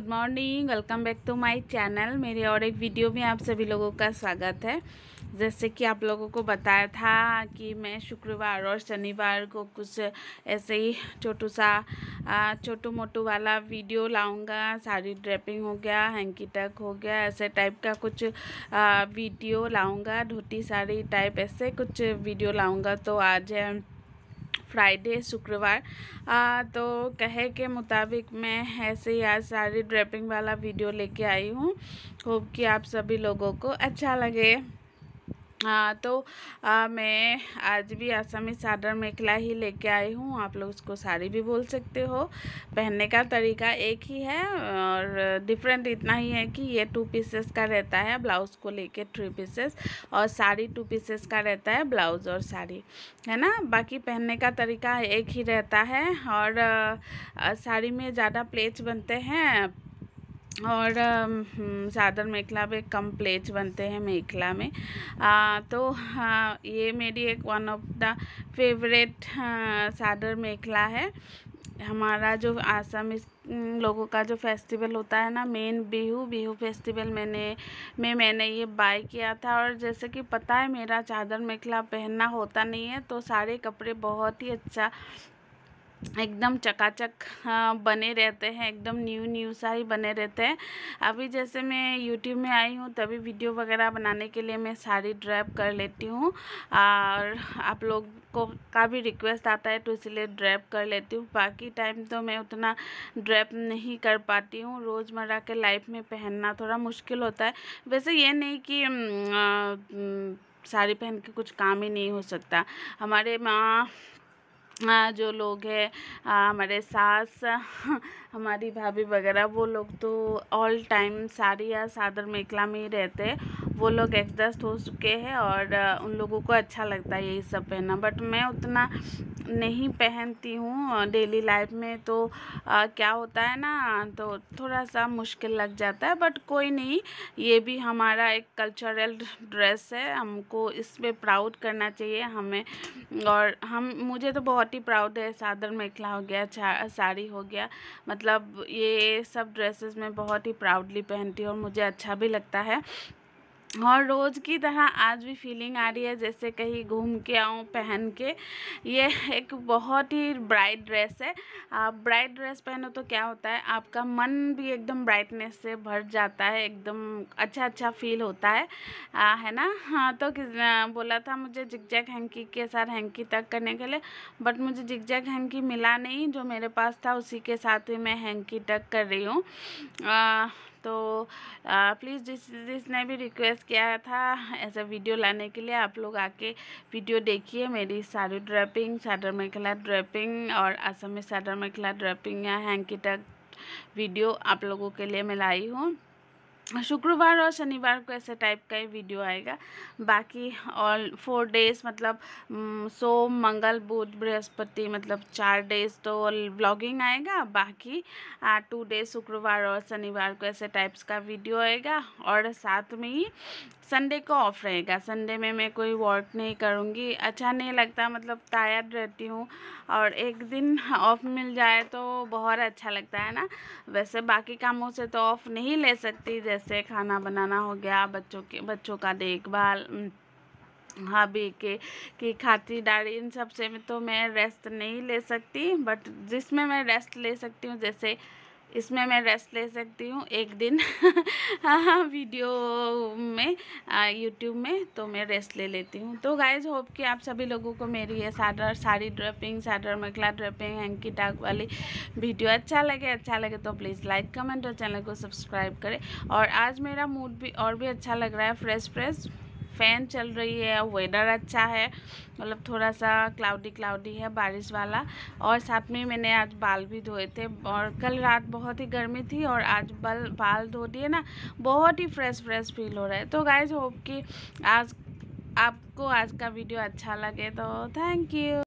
good morning welcome back to my channel मेरे और एक वीडियो में आप सभी लोगों का स्वागत है जैसे कि आप लोगों को बताया था कि मैं शुक्रवार और शनिवार को कुछ ऐसे ही छोटू सा छोटू मोटू वाला वीडियो लाऊंगा साड़ी ड्रेपिंग हो गया हैंकी टक हो गया ऐसे टाइप का कुछ वीडियो लाऊंगा धोती साड़ी टाइप ऐसे कुछ वीडियो लाऊंगा तो आज फ्राइडे शुक्रवार तो कहे के मुताबिक मैं ऐसे ही आज सारी ड्रेपिंग वाला वीडियो लेके आई हूँ होप कि आप सभी लोगों को अच्छा लगे आ, तो आ, मैं आज भी आसामी साडर मेखला ही लेके आई हूँ आप लोग उसको साड़ी भी बोल सकते हो पहनने का तरीका एक ही है और डिफरेंट इतना ही है कि ये टू पीसेस का रहता है ब्लाउज़ को लेके थ्री पीसेस और साड़ी टू पीसेस का रहता है ब्लाउज़ और साड़ी है ना बाकी पहनने का तरीका एक ही रहता है और आ, साड़ी में ज़्यादा प्लेट्स बनते हैं और चादर हम्म, मेखला पे कम प्लेट्स बनते हैं मेखला में आ, तो हाँ ये मेरी एक वन ऑफ द फेवरेट चादर मेखला है हमारा जो आसाम लोगों का जो फेस्टिवल होता है ना मेन बिहू बिहू फेस्टिवल मैंने में मैंने ये बाय किया था और जैसे कि पता है मेरा चादर मेखला पहनना होता नहीं है तो सारे कपड़े बहुत ही अच्छा एकदम चकाचक हाँ, बने रहते हैं एकदम न्यू न्यू सा ही बने रहते हैं अभी जैसे मैं यूट्यूब में आई हूँ तभी वीडियो वगैरह बनाने के लिए मैं साड़ी ड्रैप कर लेती हूँ और आप लोग को का भी रिक्वेस्ट आता है तो इसलिए ड्रैप कर लेती हूँ बाकी टाइम तो मैं उतना ड्रैप नहीं कर पाती हूँ रोज़मर्रा के लाइफ में पहनना थोड़ा मुश्किल होता है वैसे ये नहीं कि आ, साड़ी पहन के कुछ काम ही नहीं हो सकता हमारे माँ जो लोग हैं हमारे सास हमारी भाभी वगैरह वो लोग तो ऑल टाइम साड़ी या सादर मेखला में ही रहते हैं वो लोग एडजस्ट हो चुके हैं और उन लोगों को अच्छा लगता है यही सब पहनना बट मैं उतना नहीं पहनती हूँ डेली लाइफ में तो आ, क्या होता है ना तो थोड़ा सा मुश्किल लग जाता है बट कोई नहीं ये भी हमारा एक कल्चरल ड्रेस है हमको इस पर प्राउड करना चाहिए हमें और हम मुझे तो बहुत ही प्राउड है सादर मेखला हो गया साड़ी हो गया मतलब ये सब ड्रेसेस मैं बहुत ही प्राउडली पहनती हूँ और मुझे अच्छा भी लगता है और रोज़ की तरह आज भी फीलिंग आ रही है जैसे कहीं घूम के आऊँ पहन के ये एक बहुत ही ब्राइट ड्रेस है आप ब्राइट ड्रेस पहनो तो क्या होता है आपका मन भी एकदम ब्राइटनेस से भर जाता है एकदम अच्छा अच्छा फील होता है आ, है ना हाँ तो बोला था मुझे जिगजैक हैंकी के साथ हैंकी तक करने के लिए बट मुझे जिगजैक हैंकी मिला नहीं जो मेरे पास था उसी के साथ ही मैं हैंकी टक कर रही हूँ तो प्लीज़ जिस जिसने भी रिक्वेस्ट किया था ऐसा वीडियो लाने के लिए आप लोग आके वीडियो देखिए मेरी साड़ी ड्रेपिंग साडर मेखला ड्रेपिंग और असम में साडर मेखला ड्रेपिंग या हैंकी तक वीडियो आप लोगों के लिए मैं लाई हूँ शुक्रवार और शनिवार को ऐसे टाइप का ही वीडियो आएगा बाकी ऑल फोर डेज मतलब हम्म, सोम मंगल बुध बृहस्पति मतलब चार डेज तो व्लॉगिंग आएगा बाकी टू डेज शुक्रवार और शनिवार को ऐसे टाइप्स का वीडियो आएगा और साथ में ही संडे को ऑफ रहेगा संडे में मैं कोई वर्क नहीं करूँगी अच्छा नहीं लगता मतलब टायर्ड रहती हूँ और एक दिन ऑफ मिल जाए तो बहुत अच्छा लगता है ना वैसे बाकी कामों से तो ऑफ नहीं ले सकती जैसे खाना बनाना हो गया बच्चों के बच्चों का देखभाल हाबी के खाती खातिरदारी इन सब से तो मैं रेस्ट नहीं ले सकती बट जिसमें मैं रेस्ट ले सकती हूँ जैसे इसमें मैं रेस्ट ले सकती हूँ एक दिन हाँ वीडियो हाँ, में यूट्यूब में तो मैं रेस्ट ले लेती हूँ तो गाइज होप कि आप सभी लोगों को मेरी ये sador sari draping sador mekhela draping hanky टाक वाली वीडियो अच्छा लगे अच्छा लगे तो प्लीज़ लाइक कमेंट और चैनल को सब्सक्राइब करें और आज मेरा मूड भी और भी अच्छा लग रहा है फ्रेश फ्रेश फ़ैन चल रही है वेदर अच्छा है मतलब थोड़ा सा क्लाउडी क्लाउडी है बारिश वाला और साथ में मैंने आज बाल भी धोए थे और कल रात बहुत ही गर्मी थी और आज बल बाल धो दिए ना बहुत ही फ्रेश फ्रेश फील हो रहा है तो गाइज होप कि आज आपको आज का वीडियो अच्छा लगे तो थैंक यू